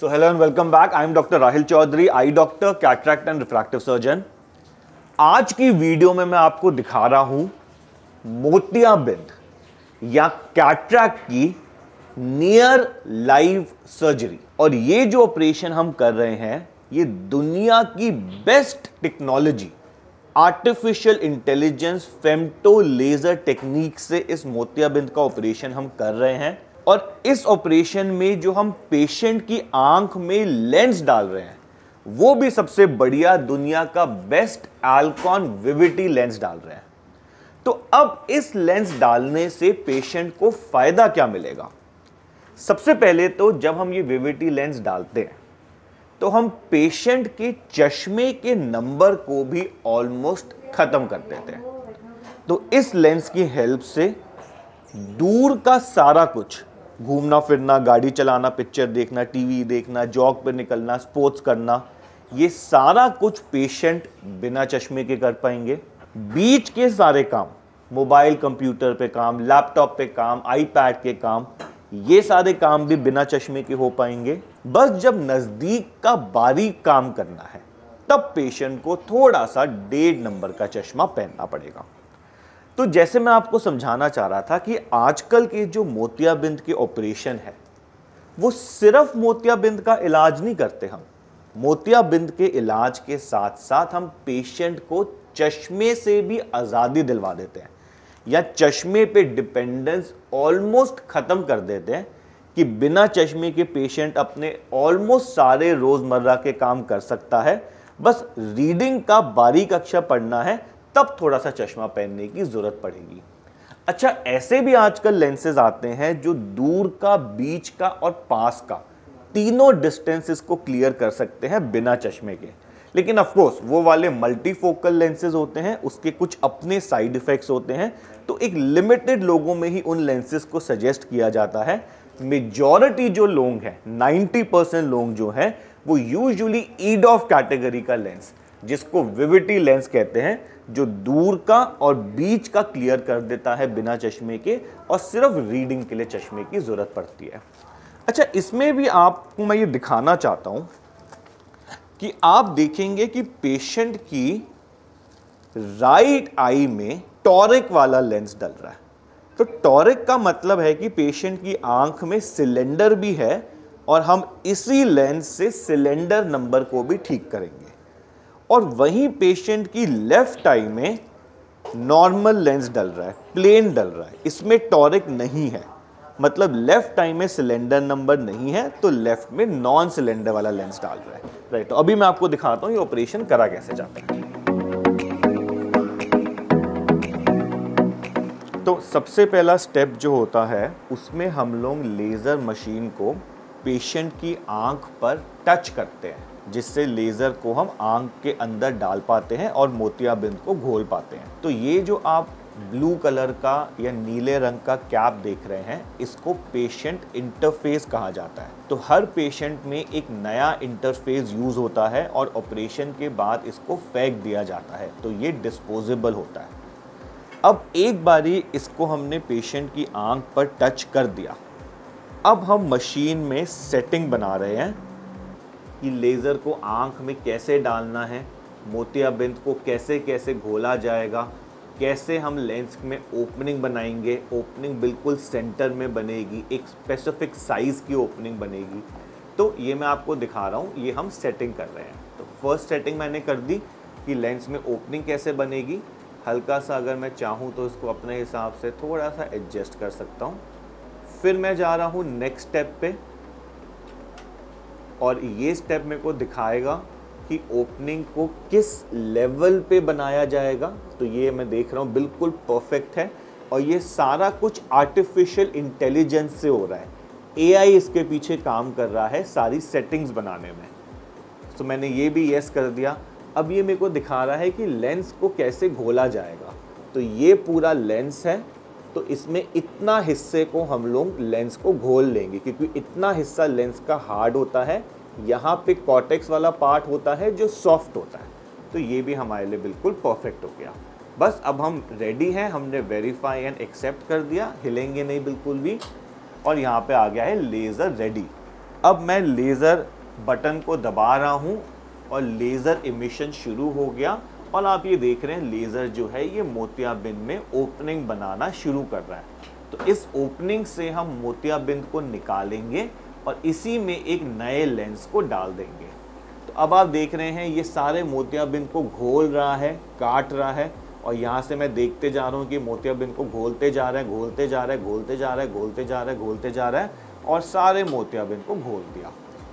So hello and welcome back. I am Dr. Rahil Chaudhary, eye doctor, cataract and refractive surgeon. आज की video में मैं आपको दिखा रहा हूं मोतियाबिंद या कैट्रैक की नियर लाइव सर्जरी और ये जो ऑपरेशन हम कर रहे हैं ये दुनिया की best technology artificial intelligence femto laser technique से इस मोतियाबिंद का ऑपरेशन हम कर रहे हैं और इस ऑपरेशन में जो हम पेशेंट की आंख में लेंस डाल रहे हैं वो भी सबसे बढ़िया दुनिया का बेस्ट एल्कॉन विविटी लेंस डाल रहे हैं तो अब इस लेंस डालने से पेशेंट को फायदा क्या मिलेगा सबसे पहले तो जब हम ये विविटी लेंस डालते हैं तो हम पेशेंट के चश्मे के नंबर को भी ऑलमोस्ट ख़त्म कर देते हैं तो इस लेंस की हेल्प से दूर का सारा कुछ घूमना फिरना गाड़ी चलाना पिक्चर देखना टीवी देखना जॉग पर निकलना स्पोर्ट्स करना ये सारा कुछ पेशेंट बिना चश्मे के कर पाएंगे बीच के सारे काम मोबाइल कंप्यूटर पे काम लैपटॉप पे काम आईपैड के काम ये सारे काम भी बिना चश्मे के हो पाएंगे बस जब नज़दीक का बारीक काम करना है तब पेशेंट को थोड़ा सा डेढ़ नंबर का चश्मा पहनना पड़ेगा तो जैसे मैं आपको समझाना चाह रहा था कि आजकल के जो मोतियाबिंद के ऑपरेशन है वो सिर्फ मोतियाबिंद का इलाज नहीं करते हम मोतियाबिंद के इलाज के साथ साथ हम पेशेंट को चश्मे से भी आज़ादी दिलवा देते हैं या चश्मे पे डिपेंडेंस ऑलमोस्ट ख़त्म कर देते हैं कि बिना चश्मे के पेशेंट अपने ऑलमोस्ट सारे रोज़मर्रा के काम कर सकता है बस रीडिंग का बारीक अक्षर पढ़ना है तब थोड़ा सा चश्मा पहनने की ज़रूरत पड़ेगी अच्छा ऐसे भी आजकल लेंसेज आते हैं जो दूर का बीच का और पास का तीनों डिस्टेंसेस को क्लियर कर सकते हैं बिना चश्मे के लेकिन अफकोर्स वो वाले मल्टीफोकल लेंसेज होते हैं उसके कुछ अपने साइड इफ़ेक्ट्स होते हैं तो एक लिमिटेड लोगों में ही उन लेंसेज को सजेस्ट किया जाता है मेजॉरिटी जो लोग हैं 90 परसेंट लोग जो हैं वो यूजुअली ईड ऑफ कैटेगरी का लेंस जिसको विविटी लेंस कहते हैं जो दूर का और बीच का क्लियर कर देता है बिना चश्मे के और सिर्फ रीडिंग के लिए चश्मे की ज़रूरत पड़ती है अच्छा इसमें भी आपको मैं ये दिखाना चाहता हूं कि आप देखेंगे कि पेशेंट की राइट आई में टॉरिक वाला लेंस डल रहा है तो टॉरिक का मतलब है कि पेशेंट की आंख में सिलेंडर भी है और हम इसी लेंस से सिलेंडर नंबर को भी ठीक करेंगे और वहीं पेशेंट की लेफ्ट आई में नॉर्मल लेंस डल रहा है प्लेन डल रहा है इसमें टॉरिक नहीं है मतलब लेफ्ट आई में सिलेंडर नंबर नहीं है तो लेफ्ट में नॉन सिलेंडर वाला लेंस डाल रहा है राइट तो अभी मैं आपको दिखाता हूं ये ऑपरेशन करा कैसे जाता है तो सबसे पहला स्टेप जो होता है उसमें हम लोग लेज़र मशीन को पेशेंट की आंख पर टच करते हैं जिससे लेज़र को हम आंख के अंदर डाल पाते हैं और मोतियाबिंद को घोल पाते हैं तो ये जो आप ब्लू कलर का या नीले रंग का कैप देख रहे हैं इसको पेशेंट इंटरफेस कहा जाता है तो हर पेशेंट में एक नया इंटरफेस यूज़ होता है और ऑपरेशन के बाद इसको फेंक दिया जाता है तो ये डिस्पोजेबल होता है अब एक बारी इसको हमने पेशेंट की आंख पर टच कर दिया अब हम मशीन में सेटिंग बना रहे हैं कि लेज़र को आँख में कैसे डालना है मोतियाबिंद को कैसे कैसे घोला जाएगा कैसे हम लेंस में ओपनिंग बनाएंगे ओपनिंग बिल्कुल सेंटर में बनेगी एक स्पेसिफिक साइज़ की ओपनिंग बनेगी तो ये मैं आपको दिखा रहा हूँ ये हम सेटिंग कर रहे हैं तो फर्स्ट सेटिंग मैंने कर दी कि लेंस में ओपनिंग कैसे बनेगी हल्का सा अगर मैं चाहूँ तो इसको अपने हिसाब से थोड़ा सा एडजस्ट कर सकता हूँ फिर मैं जा रहा हूँ नेक्स्ट स्टेप पर और ये स्टेप मेरे को दिखाएगा कि ओपनिंग को किस लेवल पे बनाया जाएगा तो ये मैं देख रहा हूँ बिल्कुल परफेक्ट है और ये सारा कुछ आर्टिफिशियल इंटेलिजेंस से हो रहा है एआई इसके पीछे काम कर रहा है सारी सेटिंग्स बनाने में तो मैंने ये भी येस कर दिया अब ये मेरे को दिखा रहा है कि लेंस को कैसे घोला जाएगा तो ये पूरा लेंस है तो इसमें इतना हिस्से को हम लोग लेंस को घोल लेंगे क्योंकि इतना हिस्सा लेंस का हार्ड होता है यहाँ पे कॉटेक्स वाला पार्ट होता है जो सॉफ्ट होता है तो ये भी हमारे लिए बिल्कुल परफेक्ट हो गया बस अब हम रेडी हैं हमने वेरीफाई एंड एक्सेप्ट कर दिया हिलेंगे नहीं बिल्कुल भी और यहाँ पे आ गया है लेज़र रेडी अब मैं लेज़र बटन को दबा रहा हूँ और लेज़र इमिशन शुरू हो गया और आप ये देख रहे हैं लेज़र जो है ये मोतियाबिंद में ओपनिंग बनाना शुरू कर रहा है तो इस ओपनिंग से हम मोतियाबिंद को निकालेंगे और इसी में एक नए लेंस को डाल देंगे तो अब आप देख रहे हैं ये सारे मोतियाबिंद को घोल रहा है काट रहा है और यहाँ से मैं देखते जा रहा हूँ कि मोतियाबिंद को घोलते जा रहे हैं घोलते जा रहे हैं घोलते जा रहे हैं घोलते जा रहे हैं घोलते जा रहे हैं और सारे मोतियाबिंद को घोल दिया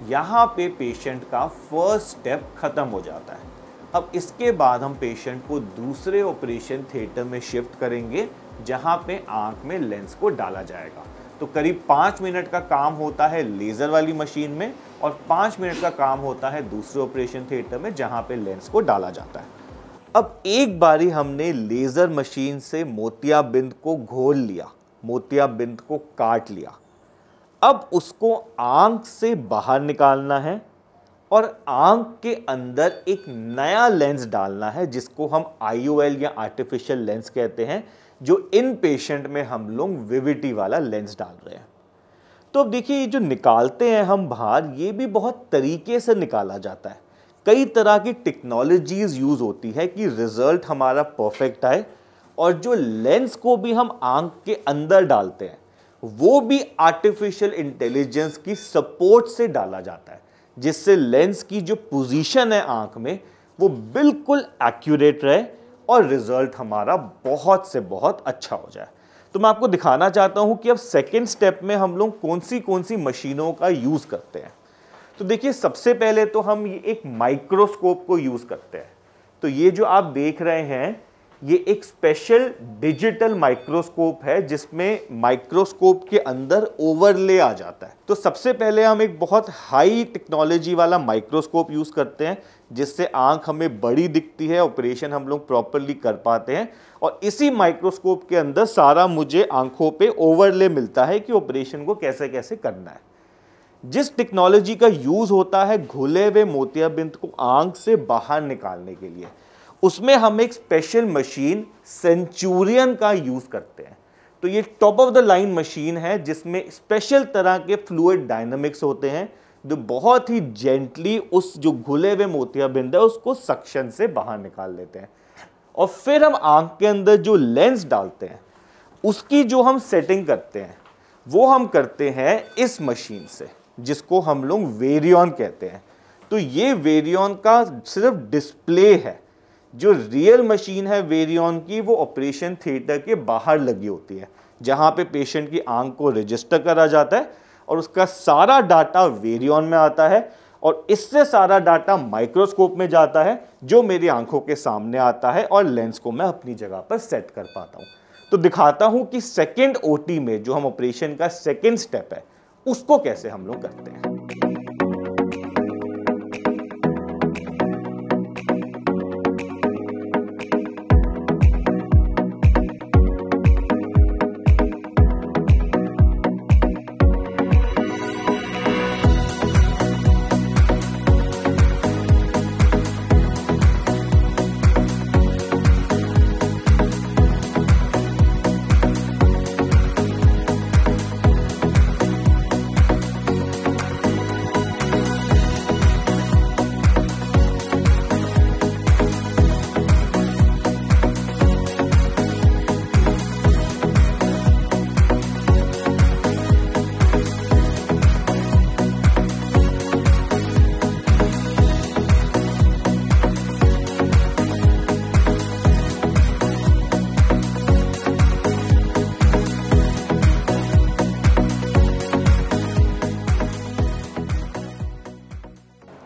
यहाँ पे पेशेंट का फर्स्ट स्टेप ख़त्म हो जाता है अब इसके बाद हम पेशेंट को दूसरे ऑपरेशन थिएटर में शिफ्ट करेंगे जहाँ पे आँख में लेंस को डाला जाएगा तो करीब पाँच मिनट का काम होता है लेज़र वाली मशीन में और पाँच मिनट का काम होता है दूसरे ऑपरेशन थिएटर में जहाँ पे लेंस को डाला जाता है अब एक बारी हमने लेज़र मशीन से मोतियाबिंद को घोल लिया मोतियाबिंद को काट लिया अब उसको आंख से बाहर निकालना है और आंख के अंदर एक नया लेंस डालना है जिसको हम आई या आर्टिफिशियल लेंस कहते हैं जो इन पेशेंट में हम लोग विविटी वाला लेंस डाल रहे हैं तो अब देखिए ये जो निकालते हैं हम बाहर ये भी बहुत तरीके से निकाला जाता है कई तरह की टेक्नोलॉजीज यूज़ होती है कि रिज़ल्ट हमारा परफेक्ट आए और जो लेंस को भी हम आंख के अंदर डालते हैं वो भी आर्टिफिशियल इंटेलिजेंस की सपोर्ट से डाला जाता है जिससे लेंस की जो पोजीशन है आंख में वो बिल्कुल एक्यूरेट रहे और रिजल्ट हमारा बहुत से बहुत अच्छा हो जाए तो मैं आपको दिखाना चाहता हूँ कि अब सेकेंड स्टेप में हम लोग कौन सी कौन सी मशीनों का यूज़ करते हैं तो देखिए सबसे पहले तो हम ये एक माइक्रोस्कोप को यूज़ करते हैं तो ये जो आप देख रहे हैं ये एक स्पेशल डिजिटल माइक्रोस्कोप है जिसमें माइक्रोस्कोप के अंदर ओवरले आ जाता है तो सबसे पहले हम एक बहुत हाई टेक्नोलॉजी वाला माइक्रोस्कोप यूज़ करते हैं जिससे आंख हमें बड़ी दिखती है ऑपरेशन हम लोग प्रॉपरली कर पाते हैं और इसी माइक्रोस्कोप के अंदर सारा मुझे आंखों पे ओवरले मिलता है कि ऑपरेशन को कैसे कैसे करना है जिस टेक्नोलॉजी का यूज़ होता है घुले हुए मोतियाबिंद को आंख से बाहर निकालने के लिए उसमें हम एक स्पेशल मशीन सेंचुरियन का यूज़ करते हैं तो ये top of the line machine है जिसमें स्पेशल तरह के फ्लूड डायनामिक्स होते हैं जो बहुत ही जेंटली उस जो घुले हुए मोतियाबिंद है उसको सक्शन से बाहर निकाल लेते हैं और फिर हम आंख के अंदर जो लेंस डालते हैं उसकी जो हम सेटिंग करते हैं वो हम करते हैं इस मशीन से जिसको हम लोग वेरियन कहते हैं तो ये वेरियन का सिर्फ डिस्प्ले है जो रियल मशीन है वेरियन की वो ऑपरेशन थिएटर के बाहर लगी होती है जहाँ पे पेशेंट की आंख को रजिस्टर करा जाता है और उसका सारा डाटा वेरियन में आता है और इससे सारा डाटा माइक्रोस्कोप में जाता है जो मेरी आंखों के सामने आता है और लेंस को मैं अपनी जगह पर सेट कर पाता हूँ तो दिखाता हूँ कि सेकेंड ओ में जो हम ऑपरेशन का सेकेंड स्टेप है उसको कैसे हम लोग करते हैं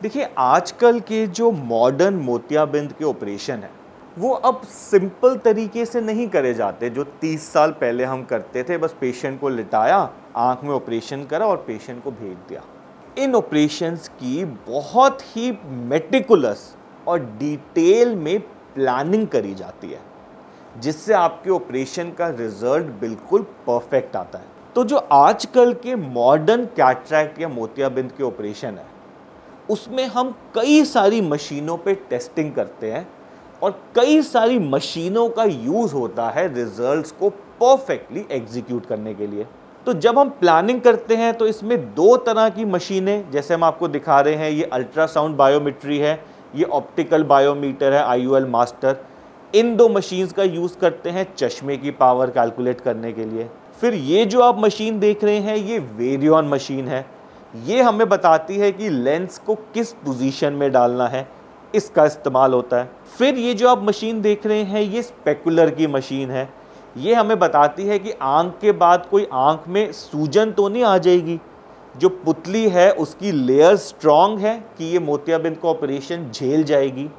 देखिए आजकल के जो मॉडर्न मोतियाबिंद के ऑपरेशन हैं वो अब सिंपल तरीके से नहीं करे जाते जो 30 साल पहले हम करते थे बस पेशेंट को लिटाया आँख में ऑपरेशन करा और पेशेंट को भेज दिया इन ऑपरेशंस की बहुत ही मेटिकुलस और डिटेल में प्लानिंग करी जाती है जिससे आपके ऑपरेशन का रिजल्ट बिल्कुल परफेक्ट आता है तो जो आजकल के मॉडर्न कैटरैक्ट या मोतियाबिंद के ऑपरेशन है उसमें हम कई सारी मशीनों पे टेस्टिंग करते हैं और कई सारी मशीनों का यूज़ होता है रिजल्ट्स को परफेक्टली एग्जीक्यूट करने के लिए तो जब हम प्लानिंग करते हैं तो इसमें दो तरह की मशीनें जैसे हम आपको दिखा रहे हैं ये अल्ट्रासाउंड बायोमेट्री है ये ऑप्टिकल बायोमीटर है आई मास्टर इन दो मशीन्स का यूज़ करते हैं चश्मे की पावर कैलकुलेट करने के लिए फिर ये जो आप मशीन देख रहे हैं ये वेरियन मशीन है ये हमें बताती है कि लेंस को किस पोजीशन में डालना है इसका इस्तेमाल होता है फिर ये जो आप मशीन देख रहे हैं ये स्पेकुलर की मशीन है ये हमें बताती है कि आंख के बाद कोई आंख में सूजन तो नहीं आ जाएगी जो पुतली है उसकी लेयर स्ट्रॉन्ग है कि ये मोतियाबिंद का ऑपरेशन झेल जाएगी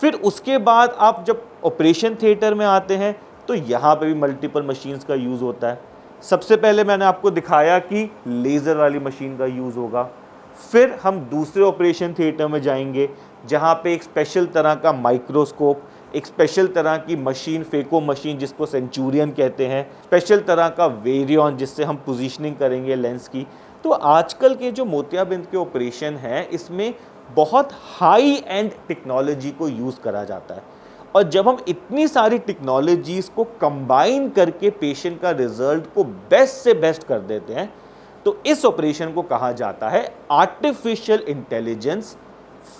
फिर उसके बाद आप जब ऑपरेशन थिएटर में आते हैं तो यहाँ पे भी मल्टीपल मशीन्स का यूज़ होता है सबसे पहले मैंने आपको दिखाया कि लेज़र वाली मशीन का यूज़ होगा फिर हम दूसरे ऑपरेशन थिएटर में जाएंगे जहाँ पे एक स्पेशल तरह का माइक्रोस्कोप एक स्पेशल तरह की मशीन फेको मशीन जिसको सेंचुरियन कहते हैं स्पेशल तरह का वेरियन जिससे हम पोजीशनिंग करेंगे लेंस की तो आजकल के जो मोतियाबिंद के ऑपरेशन हैं इसमें बहुत हाई एंड टेक्नोलॉजी को यूज़ करा जाता है और जब हम इतनी सारी टेक्नोलॉजीज़ को कंबाइन करके पेशेंट का रिजल्ट को बेस्ट से बेस्ट कर देते हैं तो इस ऑपरेशन को कहा जाता है artificial intelligence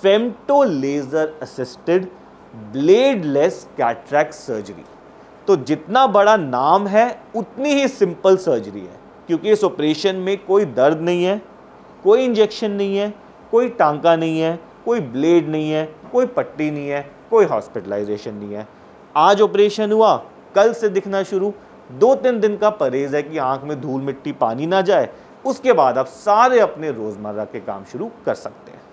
femto laser assisted bladeless cataract surgery तो जितना बड़ा नाम है उतनी ही सिंपल सर्जरी है क्योंकि इस ऑपरेशन में कोई दर्द नहीं है कोई इंजेक्शन नहीं है कोई टांका नहीं है कोई ब्लेड नहीं है कोई पट्टी नहीं है कोई हॉस्पिटलाइजेशन नहीं है आज ऑपरेशन हुआ कल से दिखना शुरू दो तीन दिन का परहेज है कि आंख में धूल मिट्टी पानी ना जाए उसके बाद आप सारे अपने रोज़मर्रा के काम शुरू कर सकते हैं